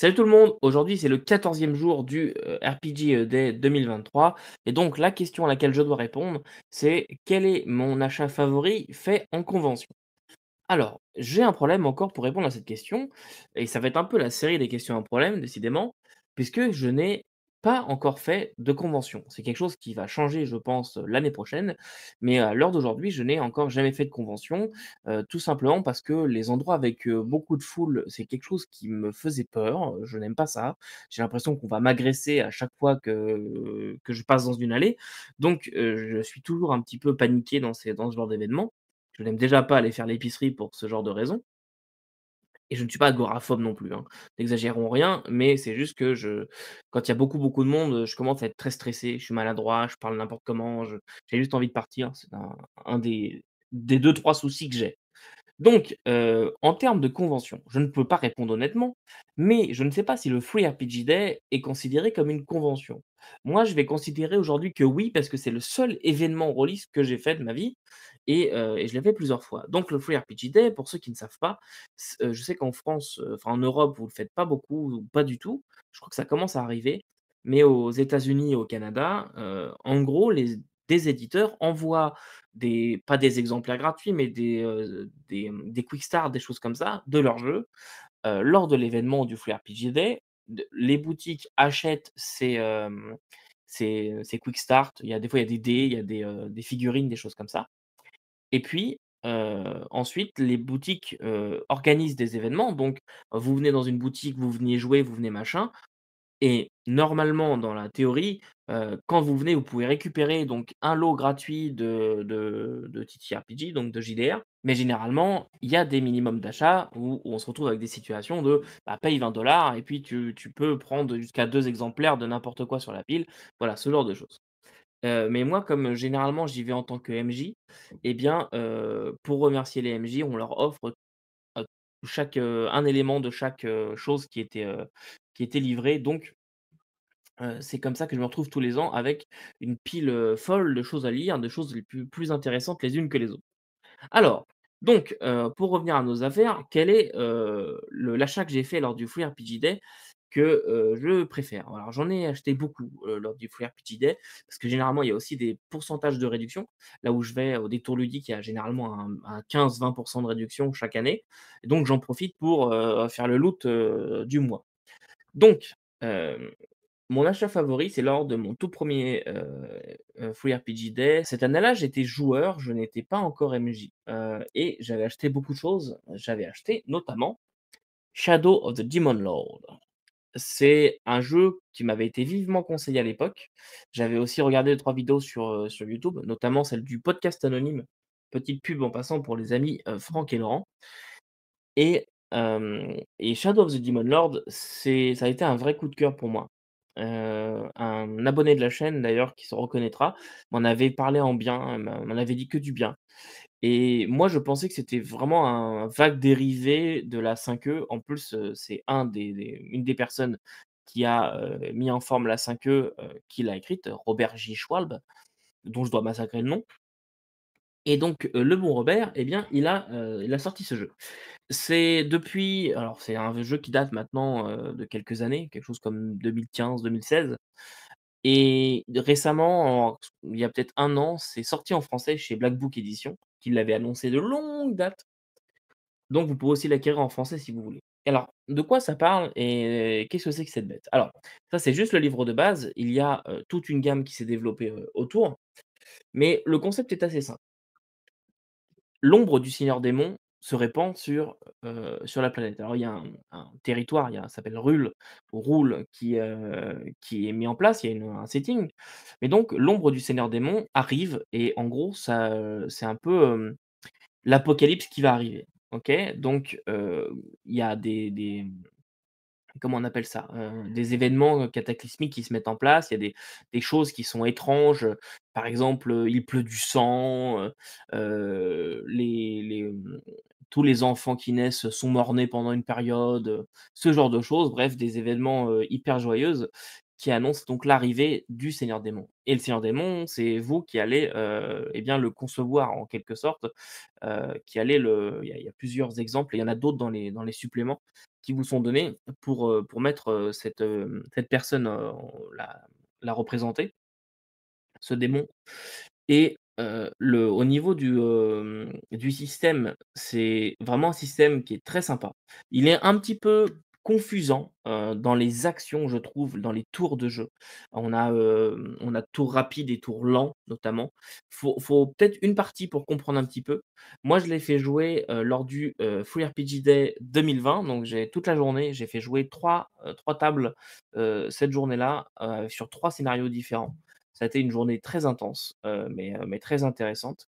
Salut tout le monde, aujourd'hui c'est le 14e jour du euh, RPG euh, Day 2023 et donc la question à laquelle je dois répondre c'est quel est mon achat favori fait en convention Alors j'ai un problème encore pour répondre à cette question et ça va être un peu la série des questions à problème décidément puisque je n'ai pas encore fait de convention. C'est quelque chose qui va changer, je pense, l'année prochaine. Mais à l'heure d'aujourd'hui, je n'ai encore jamais fait de convention, euh, tout simplement parce que les endroits avec euh, beaucoup de foule, c'est quelque chose qui me faisait peur. Je n'aime pas ça. J'ai l'impression qu'on va m'agresser à chaque fois que, que je passe dans une allée. Donc, euh, je suis toujours un petit peu paniqué dans, ces, dans ce genre d'événement, Je n'aime déjà pas aller faire l'épicerie pour ce genre de raisons, et je ne suis pas agoraphobe non plus. Hein. N'exagérons rien, mais c'est juste que je, quand il y a beaucoup, beaucoup de monde, je commence à être très stressé. Je suis maladroit, je parle n'importe comment, j'ai juste envie de partir. C'est un, des, des deux, trois soucis que j'ai. Donc, euh, en termes de convention, je ne peux pas répondre honnêtement, mais je ne sais pas si le Free RPG Day est considéré comme une convention. Moi, je vais considérer aujourd'hui que oui, parce que c'est le seul événement release que j'ai fait de ma vie, et, euh, je l'ai fait plusieurs fois. Donc, le Free RPG Day, pour ceux qui ne savent pas, euh, je sais qu'en France, enfin en Europe, vous ne le faites pas beaucoup ou pas du tout. Je crois que ça commence à arriver. Mais aux États-Unis et au Canada, en gros, les des éditeurs envoient des, pas des exemplaires gratuits, mais des, euh, mmh, des, quick starts, des choses comme ça, de leur jeu. lors de l'événement du Free RPG Day, les boutiques achètent ces, ces, quick starts. Il y a, des fois, il y a des dés, il y a des, figurines, des choses comme ça. Et puis, ensuite, les boutiques organisent des événements. Donc, vous venez dans une boutique, vous venez jouer, vous venez machin. Et normalement, dans la théorie, quand vous venez, vous pouvez récupérer donc un lot gratuit de, de, de TTRPG, donc de JDR. Mais généralement, il y a des minimums d'achat où, on se retrouve avec des situations de bah, paye 20 dollars et puis tu, peux prendre jusqu'à deux exemplaires de n'importe quoi sur la pile. Voilà, ce genre de choses. mais moi, comme généralement j'y vais en tant que MJ, eh bien, pour remercier les MJ, on leur offre chaque, un élément de chaque chose qui était, qui était livrée. Donc, c'est comme ça que je me retrouve tous les ans avec une pile folle de choses à lire, de choses les plus, intéressantes les unes que les autres. Alors, donc, pour revenir à nos affaires, quel est l'achat que j'ai fait lors du Free RPG Day que je préfère Alors, j'en ai acheté beaucoup lors du Free RPG Day, parce que généralement, il y a aussi des pourcentages de réduction. Là où je vais au détour ludique, il y a généralement un, 15-20% de réduction chaque année. donc, j'en profite pour faire le loot du mois. Donc, mon achat favori, c'est lors de mon tout premier euh, euh Free RPG Day. Cette année-là, j'étais joueur, je n'étais pas encore MJ. Euh, et j'avais acheté beaucoup de choses. J'avais acheté notamment Shadow of the Demon Lord. C'est un jeu qui m'avait été vivement conseillé à l'époque. J'avais aussi regardé trois vidéos sur, euh, sur YouTube, notamment celle du podcast anonyme. Petite pub en passant pour les amis Franck et Laurent. Et, et Shadow of the Demon Lord, ça a été un vrai coup de cœur pour moi euh, un abonné de la chaîne d'ailleurs qui se reconnaîtra, m'en avait parlé en bien, m'en avait dit que du bien. Et moi, je pensais que c'était vraiment un vague dérivé de la 5E. En plus, euh, c'est un des, une des personnes qui a euh, mis en forme la 5E, qui l'a écrite, Robert J. Schwalb, dont je dois massacrer le nom. Et donc, euh, le bon Robert, eh bien, il a, euh, il a sorti ce jeu. C'est depuis, alors c'est un jeu qui date maintenant euh, de quelques années, quelque chose comme 2015-2016. Et récemment, il y a peut-être un an, c'est sorti en français chez Black Book Edition, qui l'avait annoncé de longue date. Donc, vous pouvez aussi l'acquérir en français si vous voulez. Alors, de quoi ça parle et qu'est-ce que c'est que cette bête Alors, ça, c'est juste le livre de base. Il y a toute une gamme qui s'est développée autour. Mais le concept est assez simple l'ombre du Seigneur démon se répand sur, sur la planète. Alors il y a un, territoire, il s'appelle Rule, qui, qui est mis en place, il y a un setting. Mais donc l'ombre du Seigneur démon arrive et en gros c'est un peu l'apocalypse qui va arriver. Ok, donc il y a des, comment on appelle ça, euh, des événements euh, cataclysmiques qui se mettent en place, il y a des, choses qui sont étranges, par exemple, euh, il pleut du sang, mmh, tous les enfants qui naissent sont morts-nés pendant une période, ce genre de choses, bref, des événements hyper joyeuses qui annonce donc l'arrivée du Seigneur Démon. Et le Seigneur Démon, c'est vous qui allez euh, eh bien, le concevoir en quelque sorte, euh, qui allez le. Il y, a plusieurs exemples, il y en a d'autres dans les, dans les suppléments qui vous sont donnés pour, euh, pour mettre euh, cette, cette personne, la, la représenter, ce démon. Et le, au niveau du, du système, c'est vraiment un système qui est très sympa. Il est un petit peu confusant dans les actions, je trouve, dans les tours de jeu. On a, on a tours rapides et tours lents, notamment. faut, peut-être une partie pour comprendre un petit peu. Moi, je l'ai fait jouer lors du Free RPG Day 2020. Donc, j'ai toute la journée, j'ai fait jouer trois, trois tables cette journée-là sur trois scénarios différents. Ça a été une journée très intense, mais, mais très intéressante.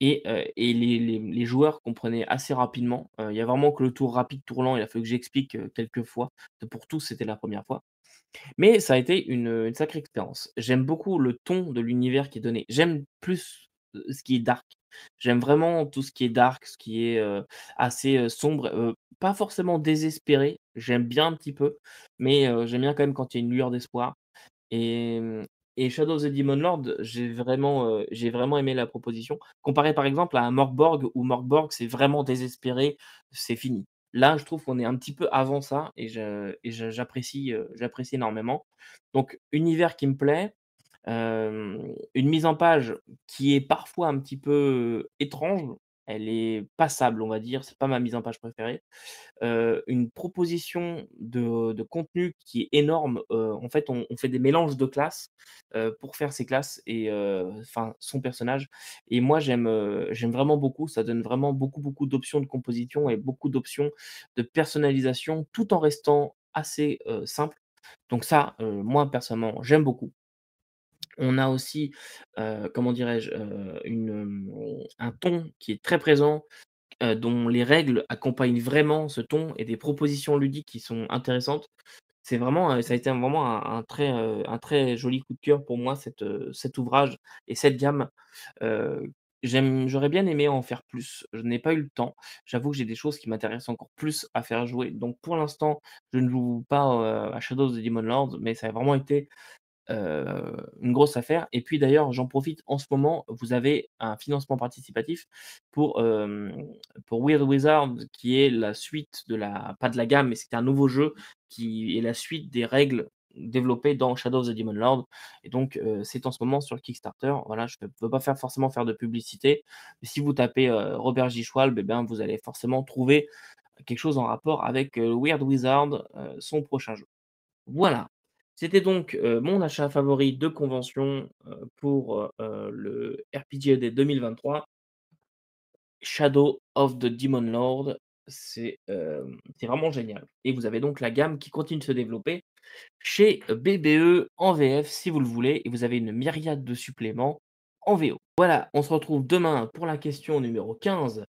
Et, euh, les, joueurs comprenaient assez rapidement. Euh, il n'y y a vraiment que le tour rapide, tour lent. Il a fallu que j'explique euh, quelques fois. Pour tous, c'était la première fois. Mais ça a été une, une sacrée expérience. J'aime beaucoup le ton de l'univers qui est donné. J'aime plus ce qui est dark. J'aime vraiment tout ce qui est dark, ce qui est assez sombre. pas forcément désespéré. J'aime bien un petit peu. Mais j'aime bien quand même quand il y a une lueur d'espoir. Et, mmh, et Shadow of the Demon Lord, j'ai vraiment, euh, j'ai vraiment aimé la proposition. Comparé par exemple à un Morgborg, où Morgborg, c'est vraiment désespéré, c'est fini. Là, je trouve qu'on est un petit peu avant ça, et j'apprécie euh, j'apprécie énormément. Donc, univers qui me plaît, euh, une mise en page qui est parfois un petit peu étrange, elle est passable, on va dire. C'est pas ma mise en page préférée. une proposition de, contenu qui est énorme. en fait, on, fait des mélanges de classes pour faire ses classes et enfin son personnage. Et moi, j'aime j'aime vraiment beaucoup. Ça donne vraiment beaucoup beaucoup d'options de composition et beaucoup d'options de personnalisation, tout en restant assez simple. Donc ça, moi personnellement, j'aime beaucoup. On a aussi, comment dirais-je, un ton qui est très présent, dont les règles accompagnent vraiment ce ton et des propositions ludiques qui sont intéressantes. C'est vraiment, ça a été vraiment un, très, un très joli coup de cœur pour moi, cet ouvrage et cette gamme. J'aurais bien aimé en faire plus. Je n'ai pas eu le temps. J'avoue que j'ai des choses qui m'intéressent encore plus à faire jouer. Donc pour l'instant, je ne joue pas à Shadows of the Demon Lords, mais ça a vraiment été une grosse affaire. Et puis d'ailleurs, j'en profite, en ce moment, vous avez un financement participatif pour, pour Weird Wizard, qui est la suite de la, pas de la gamme, mais c'est un nouveau jeu qui est la suite des règles développées dans Shadow of the Demon Lord. Et donc, c'est en ce moment sur Kickstarter. Voilà, je ne peux pas faire forcément faire de publicité. Mais si vous tapez Robert J. Schwalbe eh ben vous allez forcément trouver quelque chose en rapport avec Weird Wizard, son prochain jeu. Voilà, c'était donc mon achat favori de convention pour le RPG des 2023, Shadow of the Demon Lord. C'est vraiment génial. Et vous avez donc la gamme qui continue de se développer chez BBE en VF si vous le voulez. Et vous avez une myriade de suppléments en VO. Voilà, on se retrouve demain pour la question numéro 15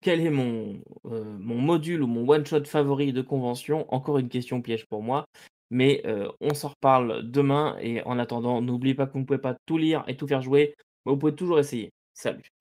quel est mon, mon, module ou mon one-shot favori de convention Encore une question piège pour moi. Mais on s'en reparle demain. Et en attendant, n'oubliez pas que vous ne pouvez pas tout lire et tout faire jouer, mais vous pouvez toujours essayer. Salut.